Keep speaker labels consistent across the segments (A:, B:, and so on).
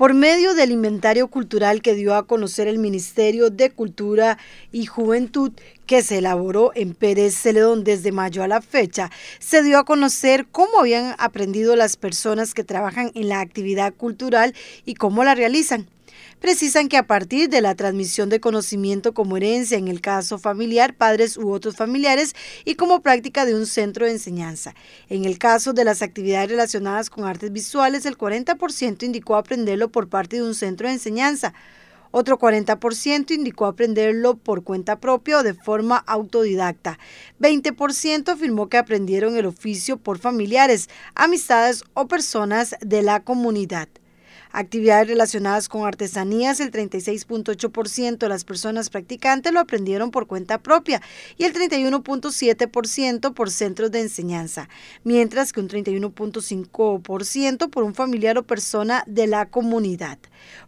A: Por medio del inventario cultural que dio a conocer el Ministerio de Cultura y Juventud, que se elaboró en Pérez Celedón desde mayo a la fecha, se dio a conocer cómo habían aprendido las personas que trabajan en la actividad cultural y cómo la realizan precisan que a partir de la transmisión de conocimiento como herencia en el caso familiar, padres u otros familiares y como práctica de un centro de enseñanza. En el caso de las actividades relacionadas con artes visuales, el 40% indicó aprenderlo por parte de un centro de enseñanza otro 40% indicó aprenderlo por cuenta propia o de forma autodidacta. 20% afirmó que aprendieron el oficio por familiares, amistades o personas de la comunidad. Actividades relacionadas con artesanías, el 36.8% de las personas practicantes lo aprendieron por cuenta propia y el 31.7% por centros de enseñanza, mientras que un 31.5% por un familiar o persona de la comunidad.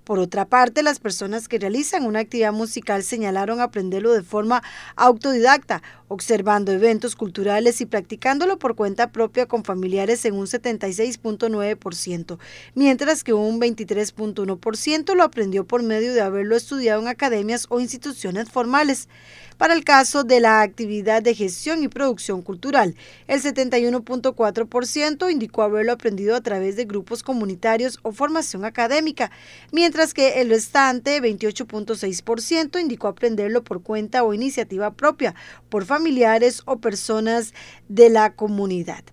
A: Por otra parte, las personas que realizan una actividad musical señalaron aprenderlo de forma autodidacta, observando eventos culturales y practicándolo por cuenta propia con familiares en un 76.9%, mientras que un 20 23.1% lo aprendió por medio de haberlo estudiado en academias o instituciones formales. Para el caso de la actividad de gestión y producción cultural, el 71.4% indicó haberlo aprendido a través de grupos comunitarios o formación académica, mientras que el restante 28.6% indicó aprenderlo por cuenta o iniciativa propia, por familiares o personas de la comunidad.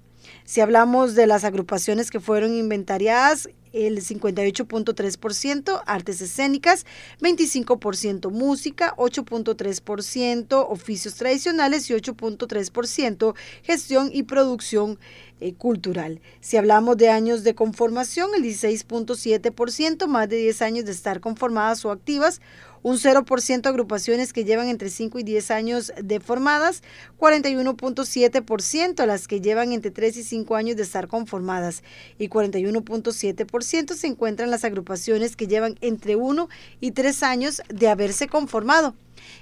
A: Si hablamos de las agrupaciones que fueron inventariadas, el 58.3%, artes escénicas, 25% música, 8.3% oficios tradicionales y 8.3% gestión y producción eh, cultural. Si hablamos de años de conformación, el 16.7%, más de 10 años de estar conformadas o activas, un 0% agrupaciones que llevan entre 5 y 10 años de formadas, 41.7% las que llevan entre 3 y 5 años de estar conformadas y 41.7% se encuentran las agrupaciones que llevan entre 1 y 3 años de haberse conformado.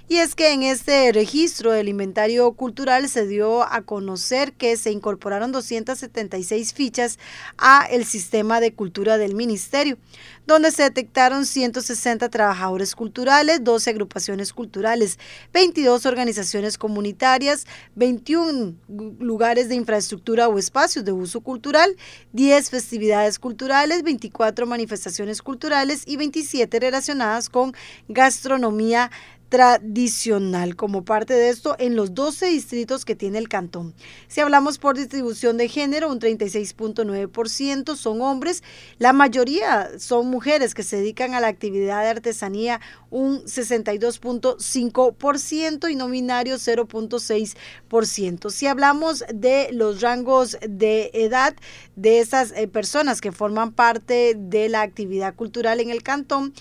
A: Y es que en este registro del inventario cultural se dio a conocer que se incorporaron 276 fichas a el sistema de cultura del ministerio, donde se detectaron 160 trabajadores culturales, 12 agrupaciones culturales, 22 organizaciones comunitarias, 21 lugares de infraestructura o espacios de uso cultural, 10 festividades culturales, 24 manifestaciones culturales y 27 relacionadas con gastronomía tradicional como parte de esto en los 12 distritos que tiene el cantón. Si hablamos por distribución de género, un 36.9% son hombres, la mayoría son mujeres que se dedican a la actividad de artesanía, un 62.5% y no 0.6%. Si hablamos de los rangos de edad de esas eh, personas que forman parte de la actividad cultural en el cantón,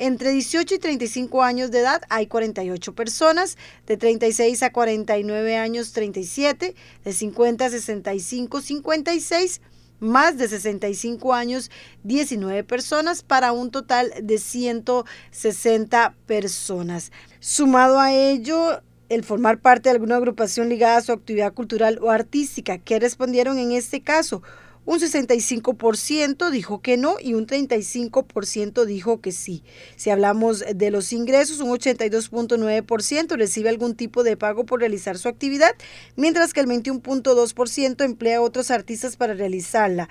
A: entre 18 y 35 años de edad hay 48 personas, de 36 a 49 años 37, de 50 a 65 56, más de 65 años 19 personas para un total de 160 personas. Sumado a ello, el formar parte de alguna agrupación ligada a su actividad cultural o artística, que respondieron en este caso? Un 65% dijo que no y un 35% dijo que sí. Si hablamos de los ingresos, un 82.9% recibe algún tipo de pago por realizar su actividad, mientras que el 21.2% emplea a otros artistas para realizarla.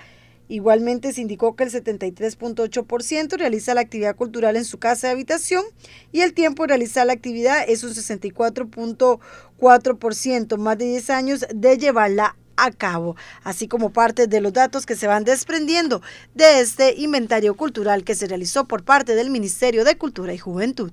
A: Igualmente se indicó que el 73.8% realiza la actividad cultural en su casa de habitación y el tiempo de realizar la actividad es un 64.4%, más de 10 años de llevarla a cabo, así como parte de los datos que se van desprendiendo de este inventario cultural que se realizó por parte del Ministerio de Cultura y Juventud.